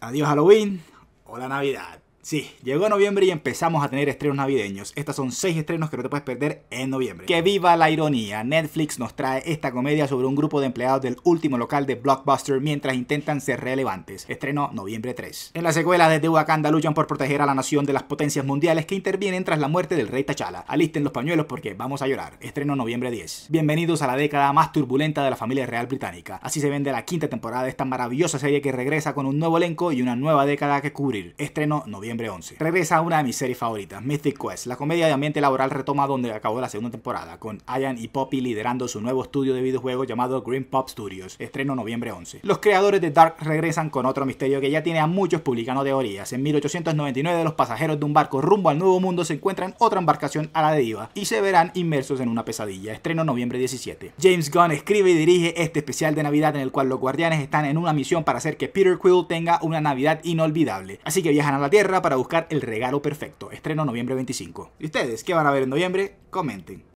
Adiós Halloween. Hola Navidad. Sí, llegó noviembre y empezamos a tener estrenos navideños. Estas son seis estrenos que no te puedes perder en noviembre. Que viva la ironía. Netflix nos trae esta comedia sobre un grupo de empleados del último local de Blockbuster mientras intentan ser relevantes. Estreno noviembre 3. En la secuela desde Wakanda luchan por proteger a la nación de las potencias mundiales que intervienen tras la muerte del rey T'Challa. Alisten los pañuelos porque vamos a llorar. Estreno noviembre 10. Bienvenidos a la década más turbulenta de la familia real británica. Así se vende la quinta temporada de esta maravillosa serie que regresa con un nuevo elenco y una nueva década que cubrir. Estreno noviembre 11. Regresa una de mis series favoritas, Mythic Quest. La comedia de ambiente laboral retoma donde acabó la segunda temporada, con Ian y Poppy liderando su nuevo estudio de videojuegos llamado Green Pop Studios, estreno noviembre 11. Los creadores de Dark regresan con otro misterio que ya tiene a muchos publicando teorías. En 1899 los pasajeros de un barco rumbo al Nuevo Mundo se encuentran otra embarcación a la deriva y se verán inmersos en una pesadilla, estreno noviembre 17. James Gunn escribe y dirige este especial de Navidad en el cual los guardianes están en una misión para hacer que Peter Quill tenga una Navidad inolvidable. Así que viajan a la Tierra para buscar el regalo perfecto. Estreno noviembre 25. ¿Y ustedes qué van a ver en noviembre? Comenten.